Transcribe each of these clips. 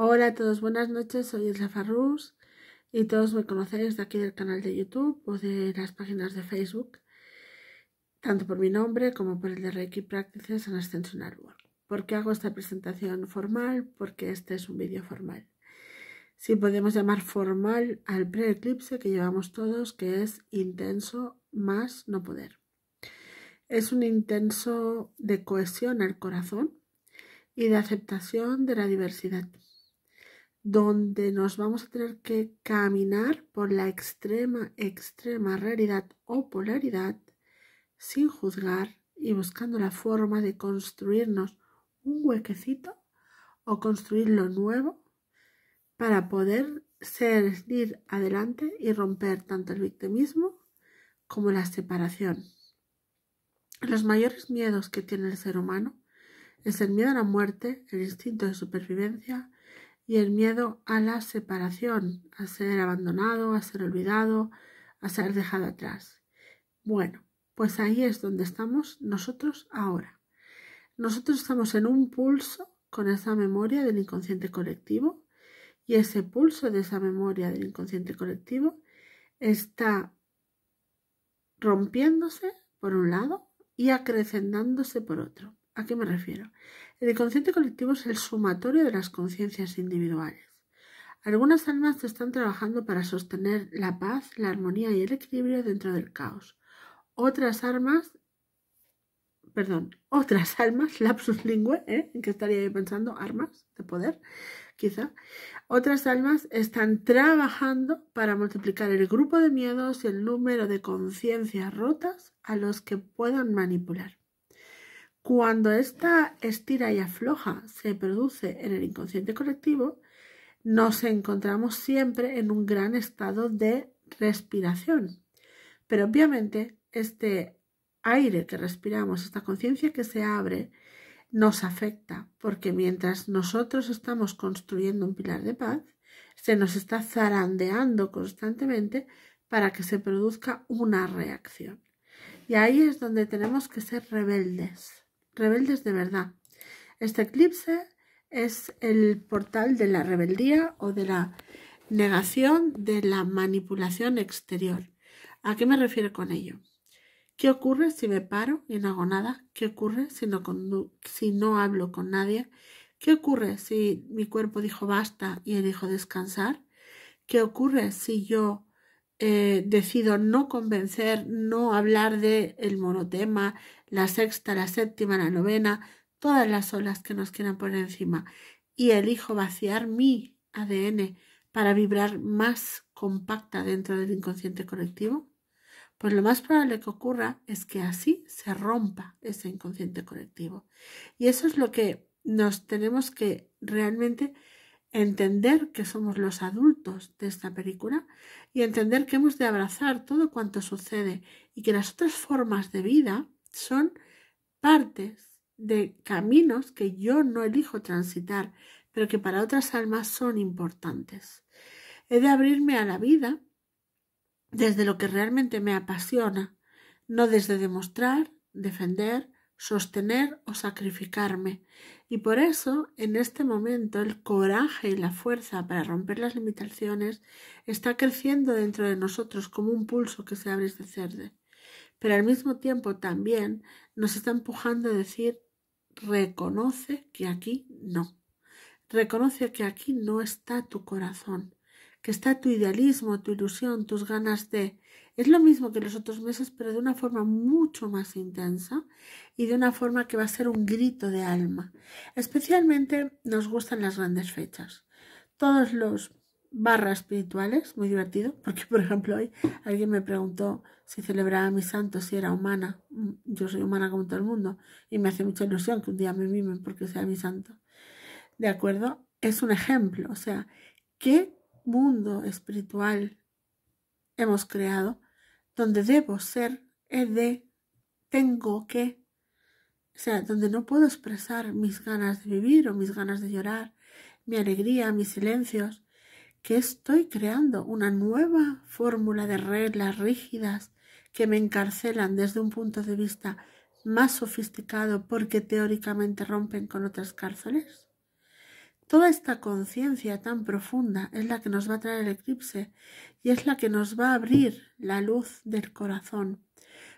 Hola a todos, buenas noches, soy Elsa Farrús y todos me conocéis de aquí del canal de YouTube o de las páginas de Facebook, tanto por mi nombre como por el de Reiki Practices en Ascension Arbor. ¿Por qué hago esta presentación formal? Porque este es un vídeo formal. Si podemos llamar formal al pre-eclipse que llevamos todos, que es intenso más no poder. Es un intenso de cohesión al corazón y de aceptación de la diversidad donde nos vamos a tener que caminar por la extrema, extrema raridad o polaridad sin juzgar y buscando la forma de construirnos un huequecito o construir lo nuevo para poder seguir adelante y romper tanto el victimismo como la separación. Los mayores miedos que tiene el ser humano es el miedo a la muerte, el instinto de supervivencia, y el miedo a la separación, a ser abandonado, a ser olvidado, a ser dejado atrás. Bueno, pues ahí es donde estamos nosotros ahora. Nosotros estamos en un pulso con esa memoria del inconsciente colectivo y ese pulso de esa memoria del inconsciente colectivo está rompiéndose por un lado y acrecentándose por otro. ¿A qué me refiero? El consciente colectivo es el sumatorio de las conciencias individuales. Algunas almas están trabajando para sostener la paz, la armonía y el equilibrio dentro del caos. Otras armas, perdón, otras almas, lapsus lingüe, ¿eh? en que estaría yo pensando, armas de poder, quizá. Otras almas están trabajando para multiplicar el grupo de miedos y el número de conciencias rotas a los que puedan manipular. Cuando esta estira y afloja se produce en el inconsciente colectivo, nos encontramos siempre en un gran estado de respiración. Pero obviamente este aire que respiramos, esta conciencia que se abre, nos afecta, porque mientras nosotros estamos construyendo un pilar de paz, se nos está zarandeando constantemente para que se produzca una reacción. Y ahí es donde tenemos que ser rebeldes rebeldes de verdad. Este eclipse es el portal de la rebeldía o de la negación de la manipulación exterior. ¿A qué me refiero con ello? ¿Qué ocurre si me paro y no hago nada? ¿Qué ocurre si no, hablo con nadie? ¿Qué ocurre si mi cuerpo dijo basta y elijo descansar? ¿Qué ocurre si yo eh, decido no convencer, no hablar de el monotema, la sexta, la séptima, la novena, todas las olas que nos quieran poner encima y elijo vaciar mi ADN para vibrar más compacta dentro del inconsciente colectivo, pues lo más probable que ocurra es que así se rompa ese inconsciente colectivo. Y eso es lo que nos tenemos que realmente entender que somos los adultos de esta película y entender que hemos de abrazar todo cuanto sucede y que las otras formas de vida son partes de caminos que yo no elijo transitar, pero que para otras almas son importantes. He de abrirme a la vida desde lo que realmente me apasiona, no desde demostrar, defender, sostener o sacrificarme. Y por eso, en este momento, el coraje y la fuerza para romper las limitaciones está creciendo dentro de nosotros como un pulso que se abre y se cerde. Pero al mismo tiempo también nos está empujando a decir, reconoce que aquí no. Reconoce que aquí no está tu corazón que está tu idealismo, tu ilusión, tus ganas de... Es lo mismo que los otros meses, pero de una forma mucho más intensa y de una forma que va a ser un grito de alma. Especialmente nos gustan las grandes fechas. Todos los barras espirituales, muy divertido, porque por ejemplo hoy alguien me preguntó si celebraba a mis santos, si era humana. Mm, yo soy humana como todo el mundo y me hace mucha ilusión que un día me mimen porque sea mi santo. ¿De acuerdo? Es un ejemplo, o sea, ¿qué mundo espiritual hemos creado, donde debo ser he de tengo que, o sea, donde no puedo expresar mis ganas de vivir o mis ganas de llorar, mi alegría, mis silencios, que estoy creando una nueva fórmula de reglas rígidas que me encarcelan desde un punto de vista más sofisticado porque teóricamente rompen con otras cárceles. Toda esta conciencia tan profunda es la que nos va a traer el eclipse y es la que nos va a abrir la luz del corazón.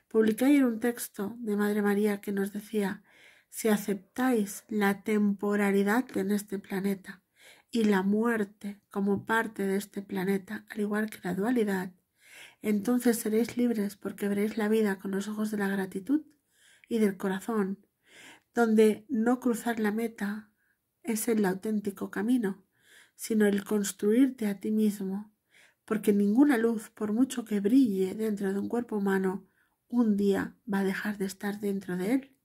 Publiqué ayer un texto de Madre María que nos decía, si aceptáis la temporalidad en este planeta y la muerte como parte de este planeta, al igual que la dualidad, entonces seréis libres porque veréis la vida con los ojos de la gratitud y del corazón, donde no cruzar la meta es el auténtico camino, sino el construirte a ti mismo, porque ninguna luz, por mucho que brille dentro de un cuerpo humano, un día va a dejar de estar dentro de él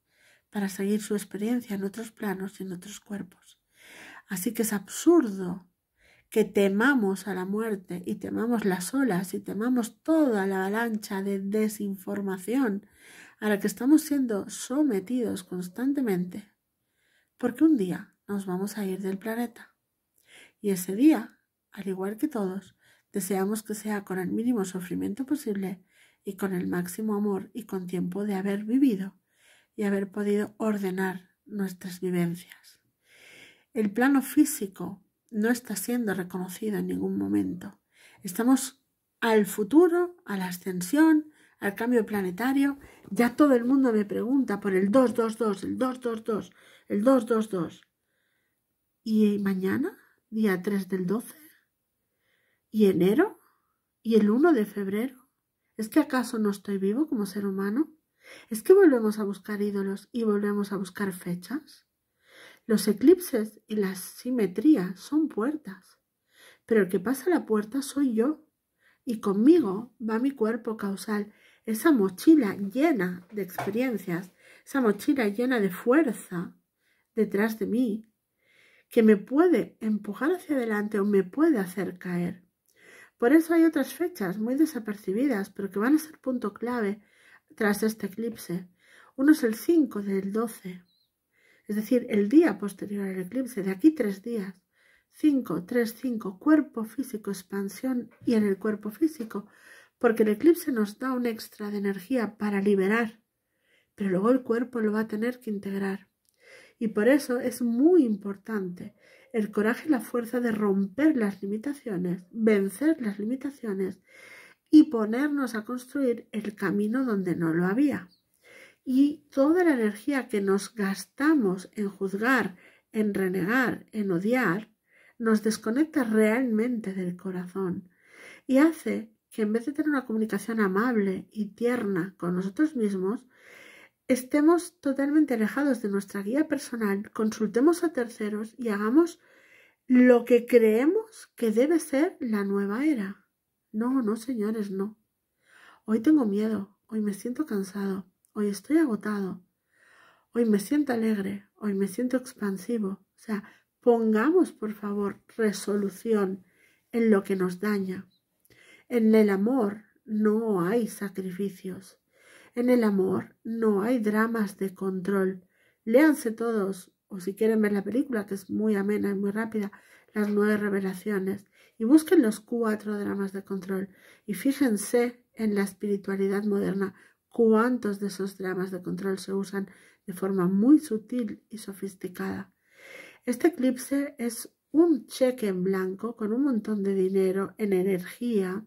para seguir su experiencia en otros planos y en otros cuerpos. Así que es absurdo que temamos a la muerte y temamos las olas y temamos toda la avalancha de desinformación a la que estamos siendo sometidos constantemente. Porque un día nos vamos a ir del planeta. Y ese día, al igual que todos, deseamos que sea con el mínimo sufrimiento posible y con el máximo amor y con tiempo de haber vivido y haber podido ordenar nuestras vivencias. El plano físico no está siendo reconocido en ningún momento. Estamos al futuro, a la ascensión, al cambio planetario. Ya todo el mundo me pregunta por el 222, el 222, el 222 y mañana, día 3 del 12, y enero, y el 1 de febrero. ¿Es que acaso no estoy vivo como ser humano? ¿Es que volvemos a buscar ídolos y volvemos a buscar fechas? Los eclipses y la simetría son puertas, pero el que pasa la puerta soy yo, y conmigo va mi cuerpo causal, esa mochila llena de experiencias, esa mochila llena de fuerza detrás de mí, que me puede empujar hacia adelante o me puede hacer caer. Por eso hay otras fechas muy desapercibidas, pero que van a ser punto clave tras este eclipse. Uno es el 5 del 12, es decir, el día posterior al eclipse, de aquí tres días. 5, 3, 5, cuerpo físico, expansión y en el cuerpo físico, porque el eclipse nos da un extra de energía para liberar, pero luego el cuerpo lo va a tener que integrar. Y por eso es muy importante el coraje y la fuerza de romper las limitaciones, vencer las limitaciones y ponernos a construir el camino donde no lo había. Y toda la energía que nos gastamos en juzgar, en renegar, en odiar, nos desconecta realmente del corazón y hace que en vez de tener una comunicación amable y tierna con nosotros mismos, estemos totalmente alejados de nuestra guía personal, consultemos a terceros y hagamos lo que creemos que debe ser la nueva era. No, no, señores, no. Hoy tengo miedo, hoy me siento cansado, hoy estoy agotado, hoy me siento alegre, hoy me siento expansivo. O sea, pongamos, por favor, resolución en lo que nos daña. En el amor no hay sacrificios. En el amor no hay dramas de control. Léanse todos, o si quieren ver la película, que es muy amena y muy rápida, las nueve revelaciones, y busquen los cuatro dramas de control, y fíjense en la espiritualidad moderna, cuántos de esos dramas de control se usan de forma muy sutil y sofisticada. Este eclipse es un cheque en blanco con un montón de dinero en energía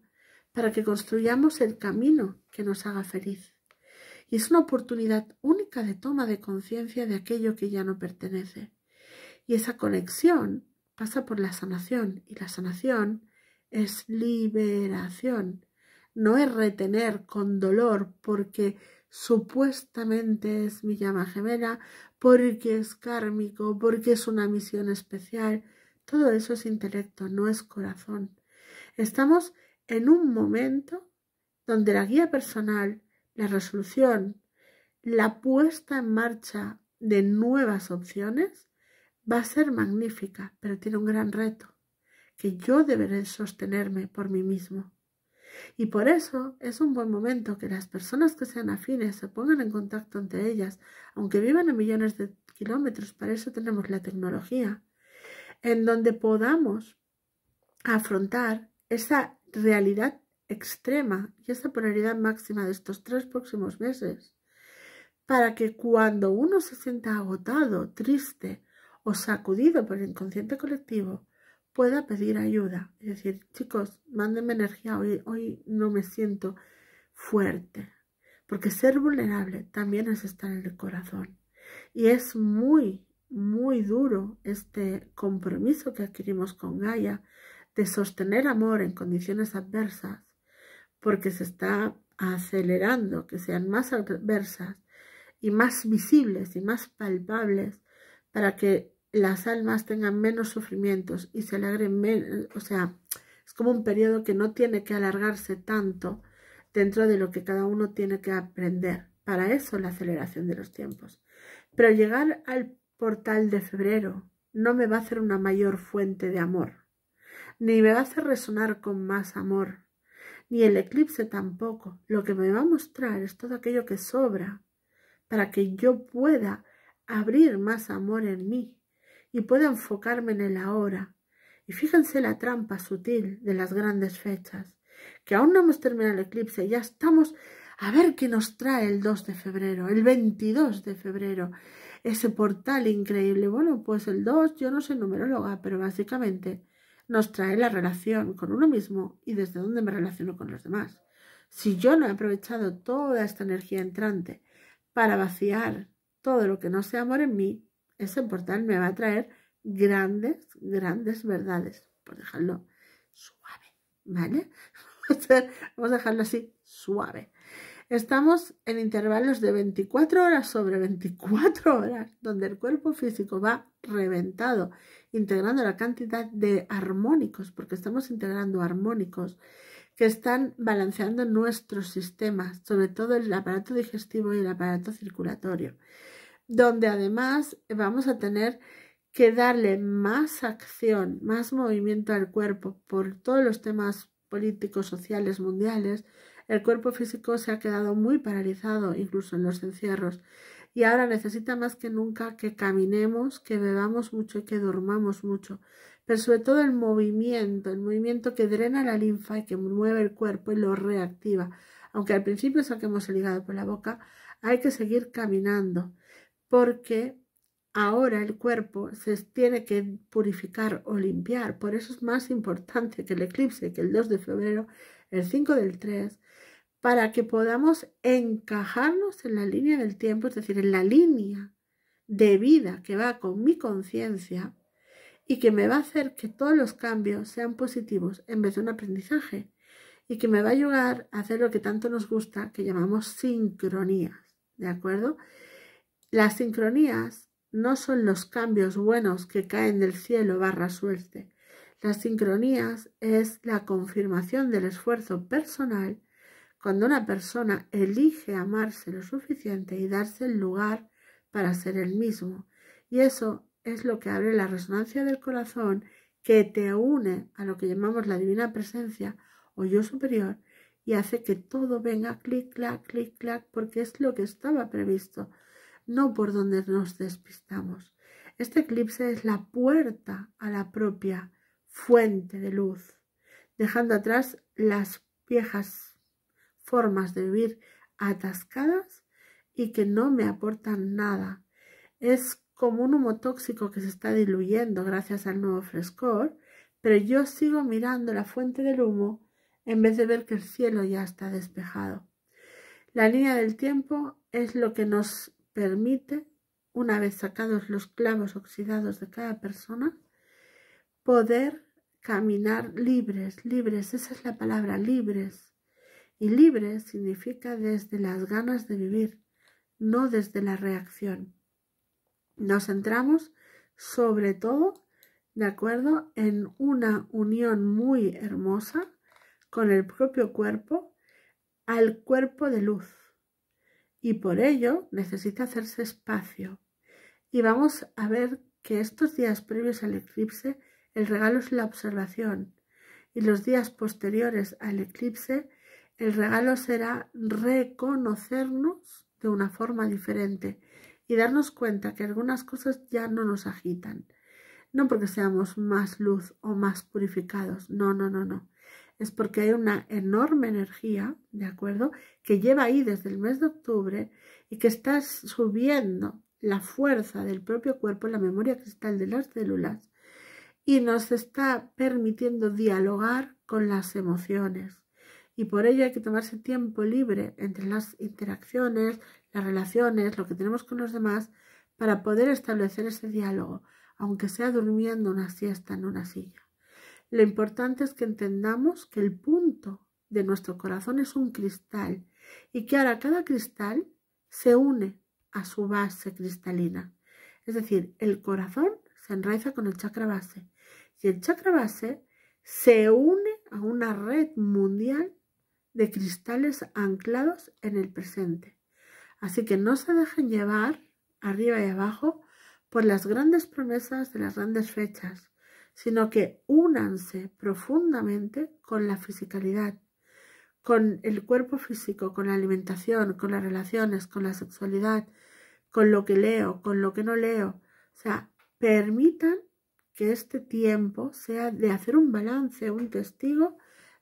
para que construyamos el camino que nos haga feliz y es una oportunidad única de toma de conciencia de aquello que ya no pertenece. Y esa conexión pasa por la sanación y la sanación es liberación, no es retener con dolor porque supuestamente es mi llama gemela, porque es kármico, porque es una misión especial. Todo eso es intelecto, no es corazón. Estamos en un momento donde la guía personal la resolución, la puesta en marcha de nuevas opciones va a ser magnífica, pero tiene un gran reto que yo deberé sostenerme por mí mismo. Y por eso es un buen momento que las personas que sean afines se pongan en contacto entre ellas, aunque vivan a millones de kilómetros, para eso tenemos la tecnología, en donde podamos afrontar esa realidad extrema y esa polaridad máxima de estos tres próximos meses, para que cuando uno se sienta agotado, triste o sacudido por el inconsciente colectivo, pueda pedir ayuda y decir, chicos, mándenme energía, hoy, hoy no me siento fuerte, porque ser vulnerable también es estar en el corazón. Y es muy, muy duro este compromiso que adquirimos con Gaia de sostener amor en condiciones adversas porque se está acelerando, que sean más adversas y más visibles y más palpables para que las almas tengan menos sufrimientos y se alegren menos, o sea, es como un periodo que no tiene que alargarse tanto dentro de lo que cada uno tiene que aprender. Para eso la aceleración de los tiempos. Pero llegar al portal de febrero no me va a hacer una mayor fuente de amor, ni me va a hacer resonar con más amor, ni el eclipse tampoco. Lo que me va a mostrar es todo aquello que sobra para que yo pueda abrir más amor en mí y pueda enfocarme en el ahora. Y fíjense la trampa sutil de las grandes fechas, que aún no hemos terminado el eclipse, ya estamos a ver qué nos trae el 2 de febrero, el 22 de febrero, ese portal increíble. Bueno, pues el 2, yo no soy numeróloga, pero básicamente nos trae la relación con uno mismo y desde dónde me relaciono con los demás. Si yo no he aprovechado toda esta energía entrante para vaciar todo lo que no sea amor en mí, ese portal me va a traer grandes, grandes verdades. Por pues dejarlo suave, ¿vale? Vamos a dejarlo así, suave. Estamos en intervalos de 24 horas sobre 24 horas, donde el cuerpo físico va reventado, integrando la cantidad de armónicos, porque estamos integrando armónicos que están balanceando nuestros sistemas, sobre todo el aparato digestivo y el aparato circulatorio, donde además vamos a tener que darle más acción, más movimiento al cuerpo por todos los temas políticos, sociales, mundiales, el cuerpo físico se ha quedado muy paralizado, incluso en los encierros, y ahora necesita más que nunca que caminemos, que bebamos mucho y que dormamos mucho, pero sobre todo el movimiento, el movimiento que drena la linfa y que mueve el cuerpo y lo reactiva. Aunque al principio saquemos el hígado por la boca, hay que seguir caminando, porque ahora el cuerpo se tiene que purificar o limpiar. Por eso es más importante que el eclipse, que el 2 de febrero, el 5 del 3, para que podamos encajarnos en la línea del tiempo, es decir, en la línea de vida que va con mi conciencia y que me va a hacer que todos los cambios sean positivos en vez de un aprendizaje y que me va a ayudar a hacer lo que tanto nos gusta, que llamamos sincronías, ¿de acuerdo? Las sincronías no son los cambios buenos que caen del cielo barra suerte. Las sincronías es la confirmación del esfuerzo personal cuando una persona elige amarse lo suficiente y darse el lugar para ser el mismo. Y eso es lo que abre la resonancia del corazón que te une a lo que llamamos la divina presencia o yo superior y hace que todo venga clic, clac, clic, clac, porque es lo que estaba previsto, no por donde nos despistamos. Este eclipse es la puerta a la propia fuente de luz, dejando atrás las viejas formas de vivir atascadas y que no me aportan nada. Es como un humo tóxico que se está diluyendo gracias al nuevo frescor, pero yo sigo mirando la fuente del humo en vez de ver que el cielo ya está despejado. La línea del tiempo es lo que nos permite, una vez sacados los clavos oxidados de cada persona, poder caminar libres, libres, esa es la palabra, libres, y libre significa desde las ganas de vivir, no desde la reacción. Nos centramos sobre todo, de acuerdo, en una unión muy hermosa con el propio cuerpo al cuerpo de luz. Y por ello necesita hacerse espacio. Y vamos a ver que estos días previos al eclipse el regalo es la observación y los días posteriores al eclipse el regalo será reconocernos de una forma diferente y darnos cuenta que algunas cosas ya no nos agitan. No porque seamos más luz o más purificados, no, no, no, no. Es porque hay una enorme energía, ¿de acuerdo?, que lleva ahí desde el mes de octubre y que está subiendo la fuerza del propio cuerpo, la memoria cristal de las células, y nos está permitiendo dialogar con las emociones, y por ello hay que tomarse tiempo libre entre las interacciones, las relaciones, lo que tenemos con los demás, para poder establecer ese diálogo, aunque sea durmiendo una siesta en una silla. Lo importante es que entendamos que el punto de nuestro corazón es un cristal y que ahora cada cristal se une a su base cristalina. Es decir, el corazón se enraiza con el chakra base y el chakra base se une a una red mundial de cristales anclados en el presente. Así que no se dejen llevar arriba y abajo por las grandes promesas de las grandes fechas, sino que únanse profundamente con la fisicalidad, con el cuerpo físico, con la alimentación, con las relaciones, con la sexualidad, con lo que leo, con lo que no leo. O sea, permitan que este tiempo sea de hacer un balance, un testigo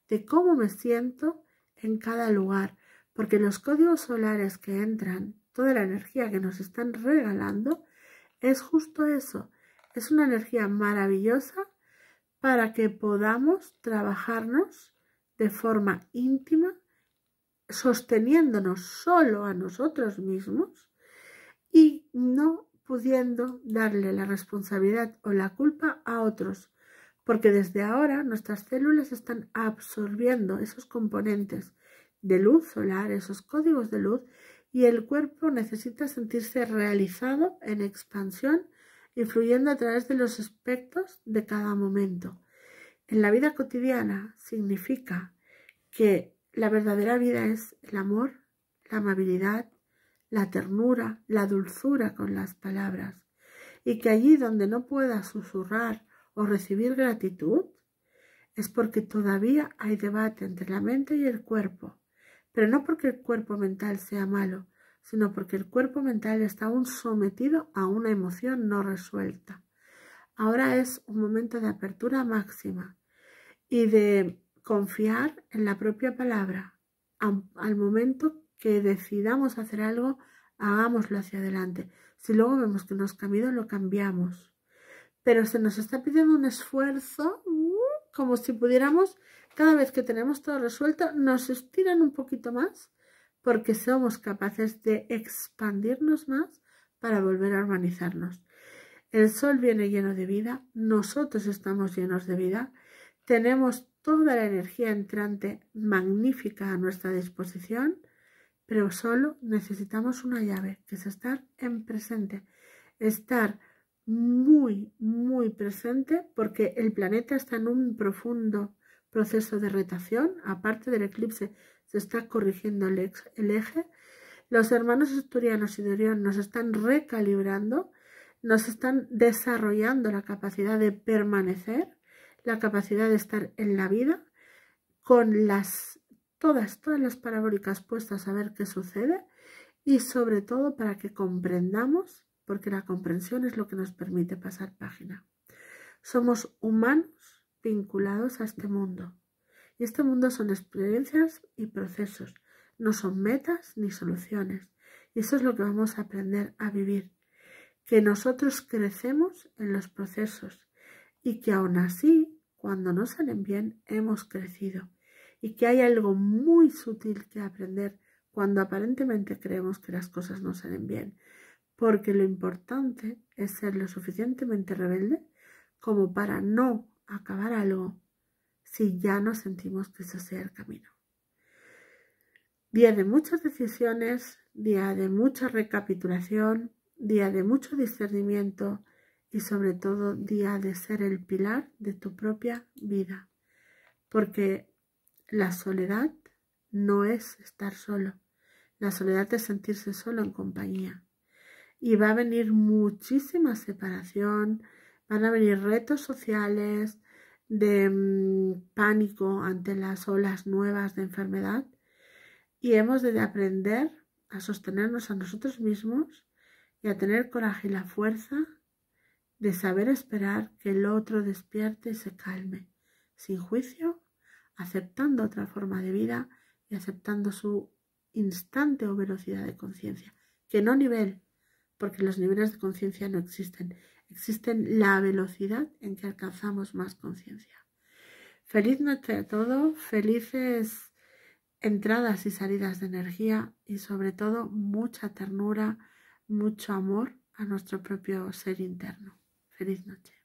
de cómo me siento en cada lugar, porque los códigos solares que entran, toda la energía que nos están regalando, es justo eso, es una energía maravillosa para que podamos trabajarnos de forma íntima, sosteniéndonos solo a nosotros mismos y no pudiendo darle la responsabilidad o la culpa a otros, porque desde ahora nuestras células están absorbiendo esos componentes de luz solar, esos códigos de luz, y el cuerpo necesita sentirse realizado en expansión, influyendo a través de los aspectos de cada momento. En la vida cotidiana significa que la verdadera vida es el amor, la amabilidad, la ternura, la dulzura con las palabras, y que allí donde no pueda susurrar o recibir gratitud? Es porque todavía hay debate entre la mente y el cuerpo, pero no porque el cuerpo mental sea malo, sino porque el cuerpo mental está aún sometido a una emoción no resuelta. Ahora es un momento de apertura máxima y de confiar en la propia palabra. Al momento que decidamos hacer algo, hagámoslo hacia adelante. Si luego vemos que nos camino, lo cambiamos pero se nos está pidiendo un esfuerzo, uh, como si pudiéramos, cada vez que tenemos todo resuelto, nos estiran un poquito más, porque somos capaces de expandirnos más para volver a organizarnos. El sol viene lleno de vida, nosotros estamos llenos de vida, tenemos toda la energía entrante magnífica a nuestra disposición, pero solo necesitamos una llave, que es estar en presente, estar muy, muy presente porque el planeta está en un profundo proceso de retación aparte del eclipse, se está corrigiendo el, eje. Los hermanos asturianos y de nos están recalibrando, nos están desarrollando la capacidad de permanecer, la capacidad de estar en la vida, con las todas, todas las parabólicas puestas a ver qué sucede y sobre todo para que comprendamos porque la comprensión es lo que nos permite pasar página. Somos humanos vinculados a este mundo. Y este mundo son experiencias y procesos, no son metas ni soluciones. Y eso es lo que vamos a aprender a vivir, que nosotros crecemos en los procesos y que aún así, cuando no salen bien, hemos crecido. Y que hay algo muy sutil que aprender cuando aparentemente creemos que las cosas no salen bien porque lo importante es ser lo suficientemente rebelde como para no acabar algo si ya no sentimos que ese sea el camino. Día de muchas decisiones, día de mucha recapitulación, día de mucho discernimiento y sobre todo día de ser el pilar de tu propia vida. Porque la soledad no es estar solo, la soledad es sentirse solo en compañía y va a venir muchísima separación, van a venir retos sociales de mm, pánico ante las olas nuevas de enfermedad y hemos de aprender a sostenernos a nosotros mismos y a tener coraje y la fuerza de saber esperar que el otro despierte y se calme, sin juicio, aceptando otra forma de vida y aceptando su instante o velocidad de conciencia, que no nivel, porque los niveles de conciencia no existen. Existen la velocidad en que alcanzamos más conciencia. Feliz noche a todos, felices entradas y salidas de energía y sobre todo mucha ternura, mucho amor a nuestro propio ser interno. Feliz noche.